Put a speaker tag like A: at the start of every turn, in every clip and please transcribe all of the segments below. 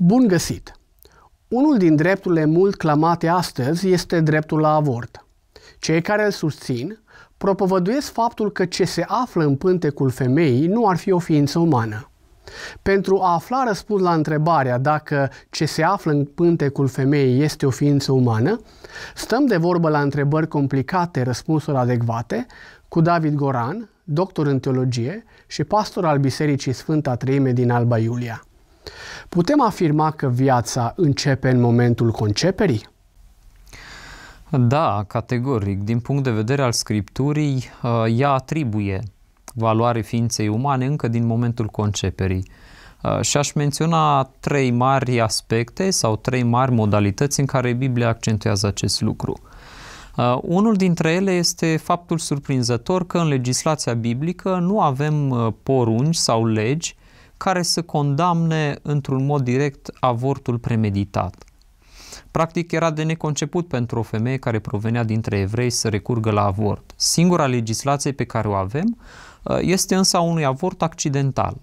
A: Bun găsit! Unul din drepturile mult clamate astăzi este dreptul la avort. Cei care îl susțin propovăduiesc faptul că ce se află în pântecul femeii nu ar fi o ființă umană. Pentru a afla răspuns la întrebarea dacă ce se află în pântecul femeii este o ființă umană, stăm de vorbă la întrebări complicate, răspunsuri adecvate, cu David Goran, doctor în teologie și pastor al Bisericii Sfânta Treime din Alba Iulia. Putem afirma că viața începe în momentul conceperii?
B: Da, categoric. Din punct de vedere al Scripturii, ă, ea atribuie valoare ființei umane încă din momentul conceperii. Ă, și aș menționa trei mari aspecte sau trei mari modalități în care Biblia accentuează acest lucru. Ă, unul dintre ele este faptul surprinzător că în legislația biblică nu avem porunci sau legi care să condamne într-un mod direct avortul premeditat. Practic era de neconceput pentru o femeie care provenea dintre evrei să recurgă la avort. Singura legislație pe care o avem uh, este însă unui avort accidental,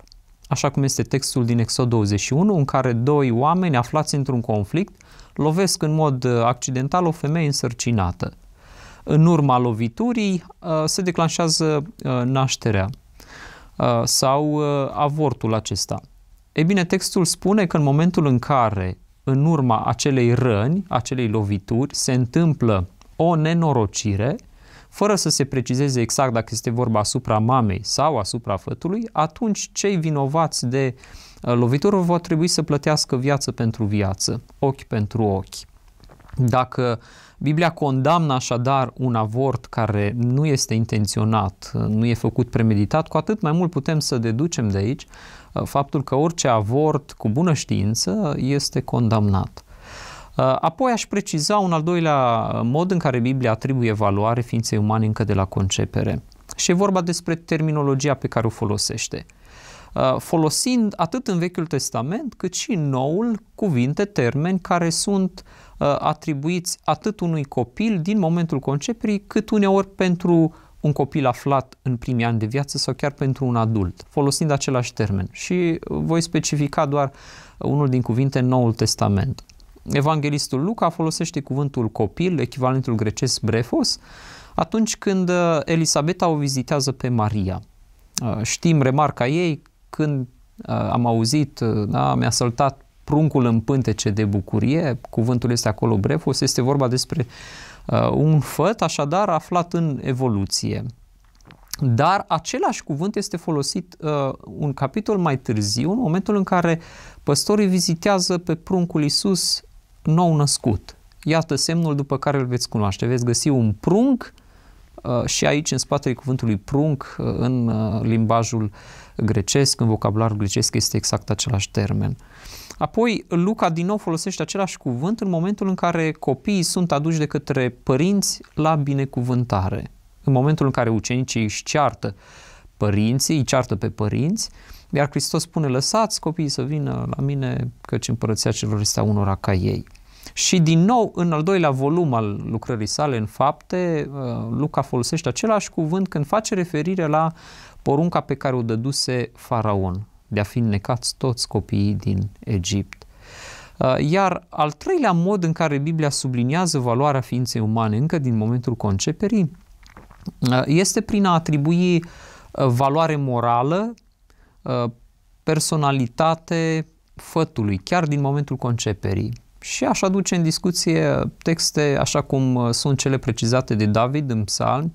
B: așa cum este textul din Exod 21, în care doi oameni aflați într-un conflict lovesc în mod uh, accidental o femeie însărcinată. În urma loviturii uh, se declanșează nașterea Uh, sau uh, avortul acesta. E bine, textul spune că în momentul în care, în urma acelei răni, acelei lovituri, se întâmplă o nenorocire, fără să se precizeze exact dacă este vorba asupra mamei sau asupra fătului, atunci cei vinovați de uh, lovitură vor trebui să plătească viață pentru viață, ochi pentru ochi. Dacă Biblia condamnă așadar un avort care nu este intenționat, nu e făcut premeditat, cu atât mai mult putem să deducem de aici uh, faptul că orice avort cu bună știință este condamnat. Uh, apoi aș preciza un al doilea mod în care Biblia atribuie valoare ființei umane încă de la concepere. Și e vorba despre terminologia pe care o folosește. Uh, folosind atât în Vechiul Testament cât și în Noul cuvinte, termeni care sunt uh, atribuiți atât unui copil din momentul conceperii, cât uneori pentru un copil aflat în primii ani de viață sau chiar pentru un adult, folosind același termen. Și uh, voi specifica doar unul din cuvinte în Noul Testament. Evanghelistul Luca folosește cuvântul copil, echivalentul grecesc brefos, atunci când Elisabeta o vizitează pe Maria. Știm remarca ei când uh, am auzit, uh, da, mi-a săltat pruncul în pântece de bucurie, cuvântul este acolo brefos, este vorba despre uh, un făt, așadar aflat în evoluție. Dar același cuvânt este folosit uh, un capitol mai târziu, în momentul în care păstorii vizitează pe pruncul Iisus nou născut. Iată semnul după care îl veți cunoaște. Veți găsi un prunc uh, Uh, și aici, în spatele cuvântului prunc, uh, în uh, limbajul grecesc, în vocabularul grecesc, este exact același termen. Apoi, Luca din nou folosește același cuvânt în momentul în care copiii sunt aduși de către părinți la binecuvântare. În momentul în care ucenicii își ceartă părinții, îi ceartă pe părinți, iar Hristos spune, lăsați copiii să vină la mine, căci împărăția celor este a unora ca ei. Și din nou, în al doilea volum al lucrării sale, în fapte, uh, Luca folosește același cuvânt când face referire la porunca pe care o dăduse faraon, de a fi necați toți copiii din Egipt. Uh, iar al treilea mod în care Biblia subliniază valoarea ființei umane încă din momentul conceperii uh, este prin a atribui valoare morală, personalitate fătului, chiar din momentul conceperii și aș aduce în discuție texte așa cum uh, sunt cele precizate de David în psalmi,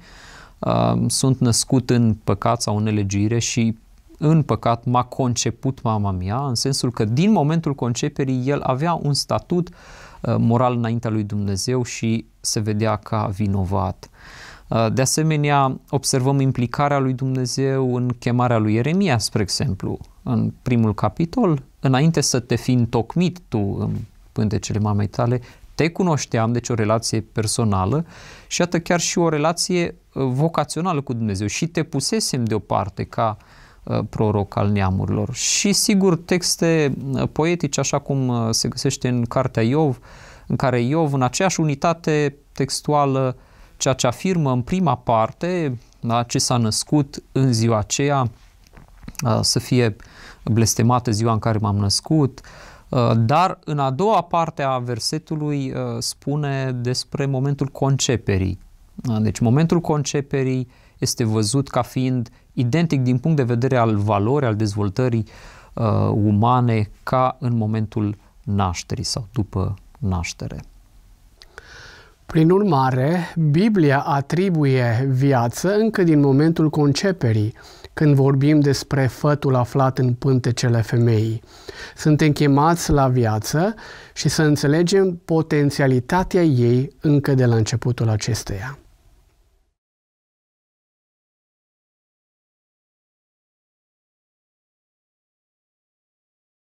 B: uh, sunt născut în păcat sau în elegire și în păcat m-a conceput mama mea, în sensul că din momentul conceperii el avea un statut uh, moral înaintea lui Dumnezeu și se vedea ca vinovat. De asemenea, observăm implicarea lui Dumnezeu în chemarea lui Ieremia, spre exemplu, în primul capitol, înainte să te fi întocmit tu pântecele mamei tale, te cunoșteam, deci o relație personală și iată chiar și o relație uh, vocațională cu Dumnezeu și te pusesem deoparte ca uh, proroc al neamurilor. Și sigur texte uh, poetice, așa cum se găsește în cartea Iov, în care Iov, în aceeași unitate textuală, ceea ce afirmă în prima parte, da, ce s-a născut în ziua aceea, să fie blestemată ziua în care m-am născut, Uh, dar în a doua parte a versetului uh, spune despre momentul conceperii. Uh, deci momentul conceperii este văzut ca fiind identic din punct de vedere al valorii, al dezvoltării umane ca în momentul nașterii sau după naștere.
A: Prin urmare, Biblia atribuie viață încă din momentul conceperii, când vorbim despre fătul aflat în pântecele femeii. Suntem chemați la viață și să înțelegem potențialitatea ei încă de la începutul acesteia.